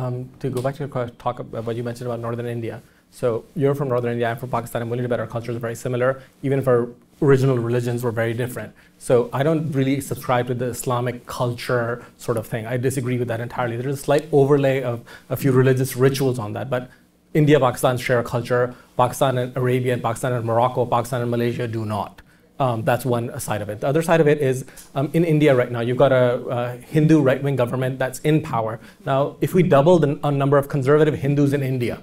Um, to go back to your talk about what you mentioned about northern India. So you're from northern India, I'm from Pakistan, I'm willing to bet our cultures are very similar, even if our original religions were very different. So I don't really subscribe to the Islamic culture sort of thing. I disagree with that entirely. There's a slight overlay of a few religious rituals on that, but India, Pakistan share a culture. Pakistan and Arabia and Pakistan and Morocco, Pakistan and Malaysia do not. Um, that's one side of it. The other side of it is um, in India right now, you've got a, a Hindu right wing government that's in power. Now, if we double the number of conservative Hindus in India,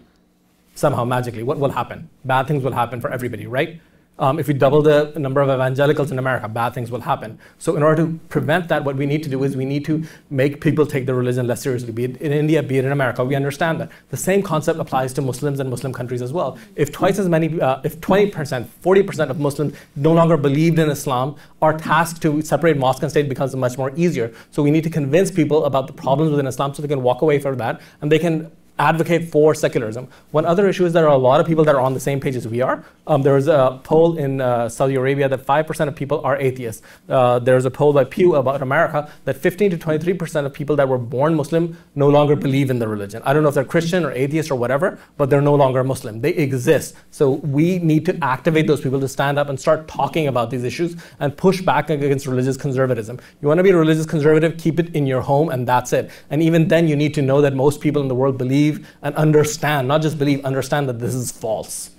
somehow magically, what will happen? Bad things will happen for everybody, right? Um, if we double the number of evangelicals in America, bad things will happen. So, in order to prevent that, what we need to do is we need to make people take their religion less seriously, be it in India, be it in America. We understand that. The same concept applies to Muslims and Muslim countries as well. If twice as many, uh, if 20%, 40% of Muslims no longer believed in Islam, our task to separate mosque and state becomes much more easier. So, we need to convince people about the problems within Islam so they can walk away from that and they can advocate for secularism. One other issue is there are a lot of people that are on the same page as we are. Um, there was a poll in uh, Saudi Arabia that 5% of people are atheists. Uh, a poll by Pew about America that 15 to 23% of people that were born Muslim no longer believe in the religion. I don't know if they're Christian or atheist or whatever, but they're no longer Muslim. They exist. So we need to activate those people to stand up and start talking about these issues and push back against religious conservatism. You want to be a religious conservative, keep it in your home and that's it. And even then you need to know that most people in the world believe believe and understand, not just believe, understand that this is false.